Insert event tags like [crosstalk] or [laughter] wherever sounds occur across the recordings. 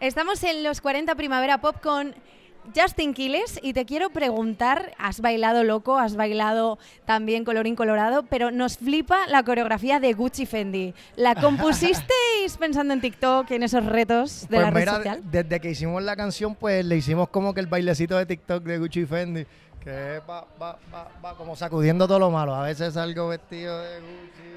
Estamos en los 40 Primavera Pop con Justin Quiles y te quiero preguntar, has bailado loco, has bailado también colorín colorado, pero nos flipa la coreografía de Gucci Fendi. ¿La [laughs] compusisteis pensando en TikTok, en esos retos de pues la red Desde que hicimos la canción, pues le hicimos como que el bailecito de TikTok de Gucci Fendi, que va, va, va, va como sacudiendo todo lo malo. A veces algo vestido de Gucci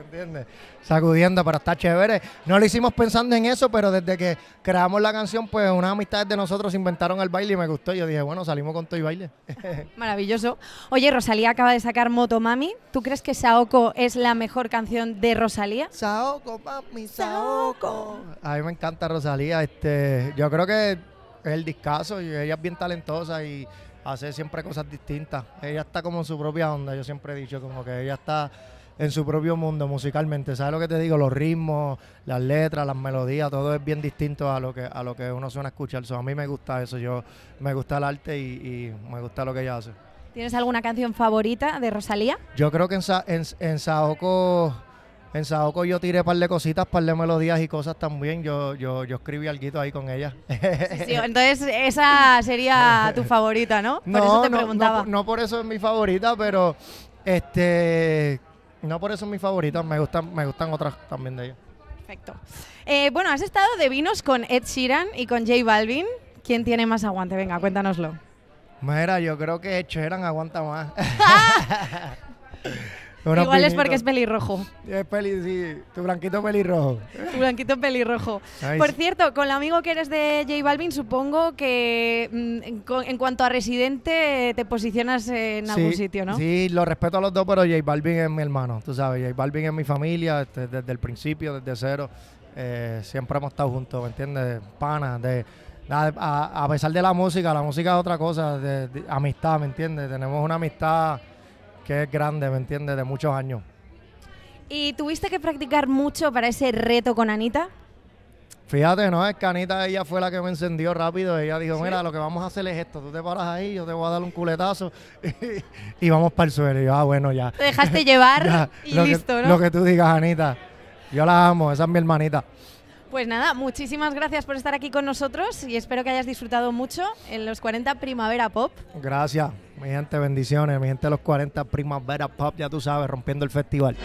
¿entiendes? Sacudiendo, para estar chévere. No lo hicimos pensando en eso, pero desde que creamos la canción, pues unas amistades de nosotros inventaron el baile y me gustó. Yo dije, bueno, salimos con todo y baile. [laughs] Maravilloso. Oye, Rosalía acaba de sacar Moto Mami ¿Tú crees que Saoko es la mejor canción de Rosalía? Saoko, mami, Saoko. A mí me encanta Rosalía. Este, yo creo que es el discazo y ella es bien talentosa y hace siempre cosas distintas. Ella está como en su propia onda, yo siempre he dicho, como que ella está en su propio mundo musicalmente. ¿Sabes lo que te digo? Los ritmos, las letras, las melodías, todo es bien distinto a lo que, a lo que uno suena escuchar. a mí me gusta eso, yo me gusta el arte y, me gusta lo que ella hace. ¿Tienes alguna canción favorita de Rosalía? Yo creo que en, Sa en, en yo tiré par de cositas, par de melodías y cosas también. Yo, yo, yo escribí algo ahí con ella. entonces esa sería tu [laughs] favorita, ¿no? Por eso te preguntaba. No, no, por eso es mi favorita, pero este no por eso es mi favorito. me gustan, me gustan otras también de ellos. Perfecto. Eh, bueno, has estado de vinos con Ed Sheeran y con J Balvin. ¿Quién tiene más aguante? Venga, cuéntanoslo. Mira, yo creo que Ed Sheeran aguanta más. [laughs] [laughs] Igual es porque es pelirrojo. Es peli, tu blanquito pelirrojo. Tu blanquito pelirrojo. Por cierto, con el amigo que eres de J Balvin, supongo que mm, en, cuanto a residente te posicionas en algún sitio, ¿no? Sí, lo respeto a los dos, pero J Balvin es mi hermano, tú sabes. J Balvin es mi familia este, desde, el principio, desde cero. Eh, siempre hemos estado juntos, ¿me entiendes? Pana. a, pesar de la música, la música es otra cosa, amistad, ¿me entiendes? Tenemos una amistad que es grande, ¿me entiendes? De muchos años. ¿Y tuviste que practicar mucho para ese reto con Anita? Fíjate, no, es que Anita ella fue la que me encendió rápido. Ella dijo, mira, lo que vamos a hacer es esto. Tú te paras ahí, yo te voy a dar un culetazo [laughs] y, vamos para el suelo. Y yo, ah, bueno, ya. Te dejaste [laughs] llevar y listo, ¿no? Lo que tú digas, Anita. Yo la amo, esa es mi hermanita. Pues nada, muchísimas gracias por estar aquí con nosotros y espero que hayas disfrutado mucho en los 40 Primavera Pop. Gracias. Mi gente, bendiciones. Mi gente los 40 Primavera Pop, ya tú sabes, rompiendo el festival.